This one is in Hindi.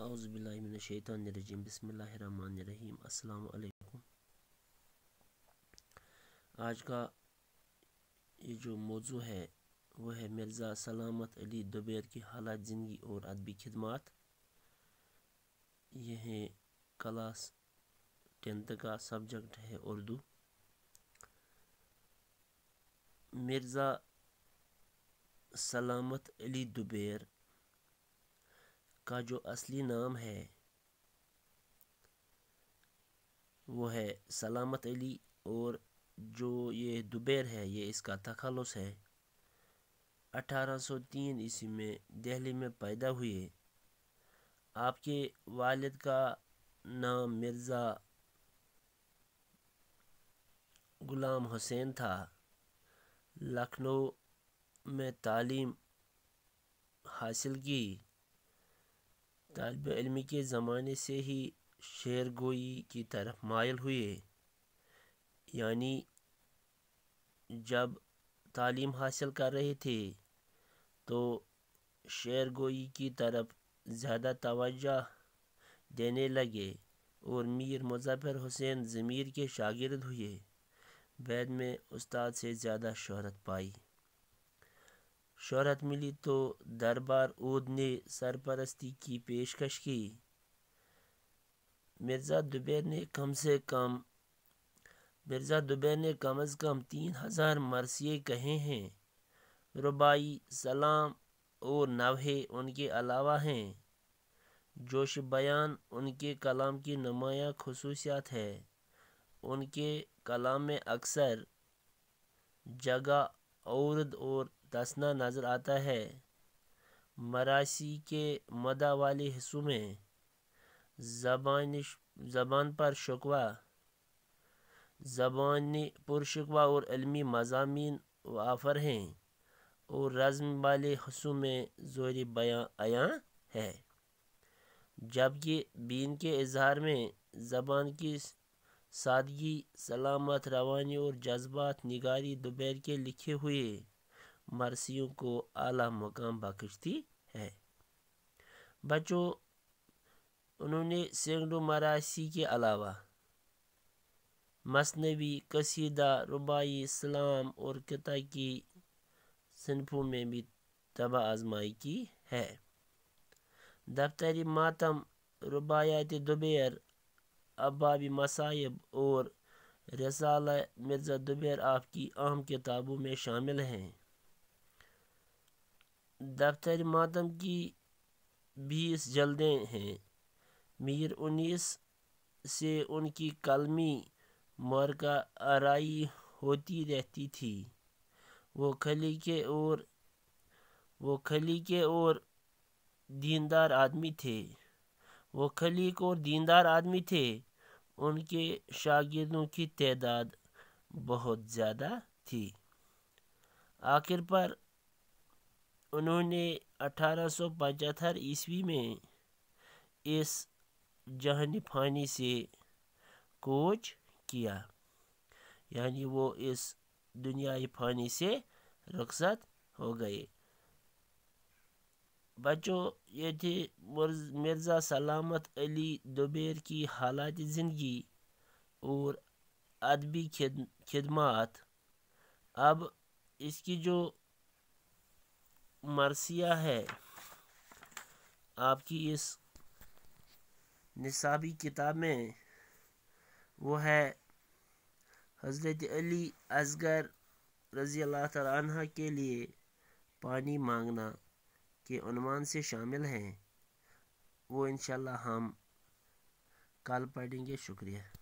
आउज़बिल्लिमिनशैतरजीम बसमीम आज का ये जो मौजू है वह है मिर्ज़ा सलामत अली दुबैर की हालात ज़िंदगी और अदबी खदमात यह है क्लास टेंथ का सब्जेक्ट है उर्दू मिर्ज़ा सलामत अली दुबैर का जो असली नाम है वो है सलामत अली और जो ये दुबेर है ये इसका तखलस है 1803 ईस्वी में दिल्ली में पैदा हुए आपके वालिद का नाम मिर्ज़ा गुलाम हुसैन था लखनऊ में तालीम हासिल की तलब इलमी के ज़माने से ही शेर गोई की तरफ मायल हुए यानी जब तालीम हासिल कर रहे थे तो शेर गोई की तरफ ज़्यादा तोज्जा देने लगे और मीर मुजफ़र हुसैन ज़मीर के शागिर्द हुए बैद में उस्ताद से ज़्यादा शहरत पाई शहरत मिली तो दरबार ओद ने सरपरस्ती की पेशकश की मिर्ज़ा दुबैर ने कम से कम मिर्ज़ा दुबैर ने कम अज़ कम तीन हज़ार मरसिए कहे हैं रुबाई सलाम और नवहे उनके अलावा हैं जोश बयान उनके कलाम की नुमाया खसूसियात है उनके कलाम में अक्सर जगह औरद और दसना नज़र आता है मरासी के मदा वाले हिस्सों में जबान जबान पर शिकवा जबानी पुरशकवा और अलमी मजामी आफ़र हैं और रज़म वाले हिस्सों में जोर बयां आया है जबकि बीन के इजहार में ज़बान की सादगी सलामत रवानी और जज्बात निगारी दोपहर के लिखे हुए मरसियों को आला मकाम बख्शती है बच्चों उन्होंने सेंगड़ो मरासी के अलावा मसनवी कसीदा रुबाई सलाम और कता की सिंफ़ों में भी तबा आजमाई की है दफ्तरी मातम रुबायात दोबेर अबाबी मसाइब और रसाला मिर्ज़ा दुबैर आपकी अहम किताबों में शामिल हैं दफ्तर मातम की बीस जल्दें हैं मीर उन्नीस से उनकी कलमी मरका आरई होती रहती थी वो खलीके और वो खलीके और दीनदार आदमी थे वो खलीक और दीनदार आदमी थे उनके शागिदों की तदाद बहुत ज़्यादा थी आखिर पर उन्होंने 1875 ईस्वी में इस जहन फानी से कोच किया यानी वो इस दुनिया फानी से रख्सत हो गए बच्चों ये थी मिर्ज़ा सलामत अली दोबेर की हालात ज़िंदगी और अदबी खिद खदमात अब इसकी जो मरसिया है आपकी इस निसाबी किताब में वो है हज़रत अली असगर रज़ी अल्लाह तह के लिए पानी मांगना के अनुमान से शामिल हैं वो इन हम कल पढ़ेंगे शुक्रिया